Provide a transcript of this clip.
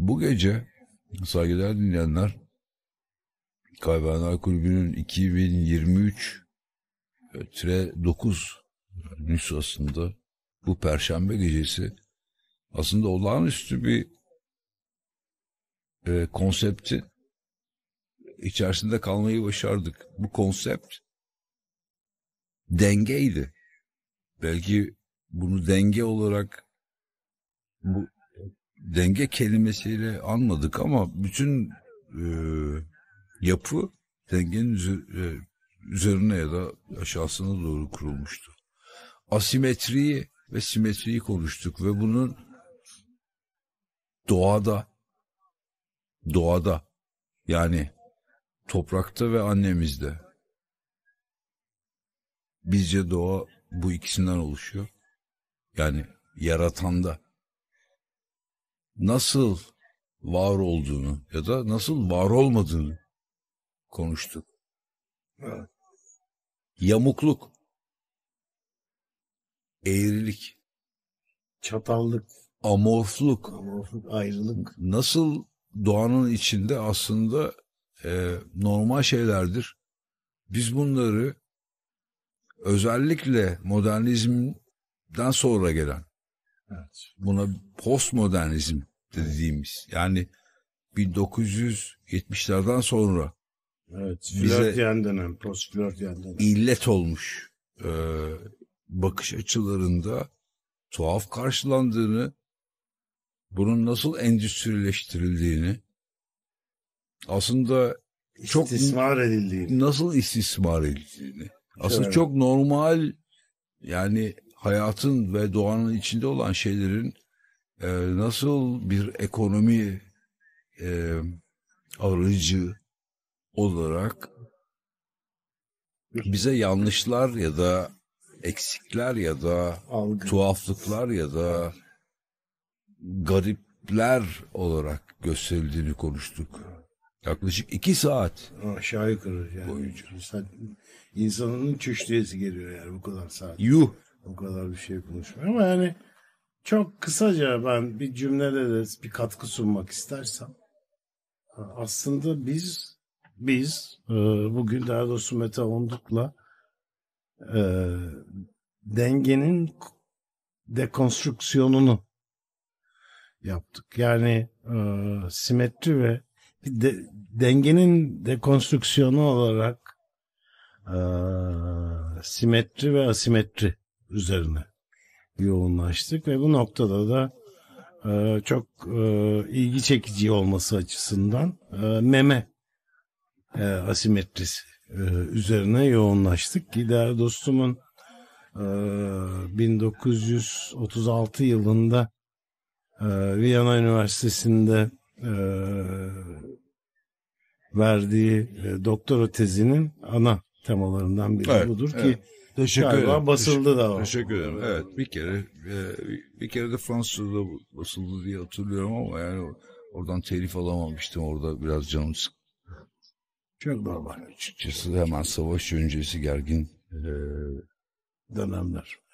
Bu gece saygıdeğer dinleyenler Kahvehane Kulübü'nün 2023 9 e, nüshasında bu perşembe gecesi aslında olağanüstü bir e, konsepti içerisinde kalmayı başardık. Bu konsept dengeydi. Belki bunu denge olarak bu denge kelimesiyle anmadık ama bütün e, yapı dengenin e, üzerine ya da aşağısına doğru kurulmuştu. Asimetriyi ve simetriyi konuştuk ve bunun doğada doğada yani toprakta ve annemizde bizce doğa bu ikisinden oluşuyor. Yani yaratanda nasıl var olduğunu ya da nasıl var olmadığını konuştuk. Yamukluk, eğrilik, çatallık, amorfluk, amorfluk ayrılık nasıl doğanın içinde aslında e, normal şeylerdir. Biz bunları özellikle modernizmden sonra gelen evet. buna postmodernizm dediğimiz. Yani 1970'lerden sonra Evet, flört dönem, post dönem. illet olmuş e, bakış açılarında tuhaf karşılandığını, bunun nasıl endüstrileştirildiğini, aslında çok istismar edildiğini. Nasıl istismar edildiğini. Aslında evet. çok normal yani hayatın ve doğanın içinde olan şeylerin e, nasıl bir ekonomi e, aracı olarak bize yanlışlar ya da eksikler ya da Algı. tuhaflıklar ya da garipler olarak gösterildiğini konuştuk. Yaklaşık iki saat. Aşağı yukarı yani. Boyunca. İnsanın çüştüyesi geliyor yani bu kadar saat. Yuh. O kadar bir şey konuşmuyor ama yani çok kısaca ben bir cümlede de bir katkı sunmak istersem. E, aslında biz biz e, bugün daha doğrusu Mete Onduk'la e, dengenin dekonstrüksiyonunu yaptık. Yani e, simetri ve de, dengenin dekonstrüksiyonu olarak e, simetri ve asimetri üzerine yoğunlaştık ve bu noktada da e, çok e, ilgi çekici olması açısından e, meme e, asimetrisi e, üzerine yoğunlaştık. Gider dostumun e, 1936 yılında e, Viyana Üniversitesi'nde e, verdiği e, doktora tezinin ana temalarından biri evet, budur evet. ki Teşekkür Galiba ederim. basıldı da o. Teşekkür ederim. Evet bir kere e, bir kere de Fransızca'da basıldı diye hatırlıyorum ama yani oradan telif alamamıştım. Orada biraz canım sık. Çok normal. Açıkçası hemen savaş öncesi gergin e, dönemler.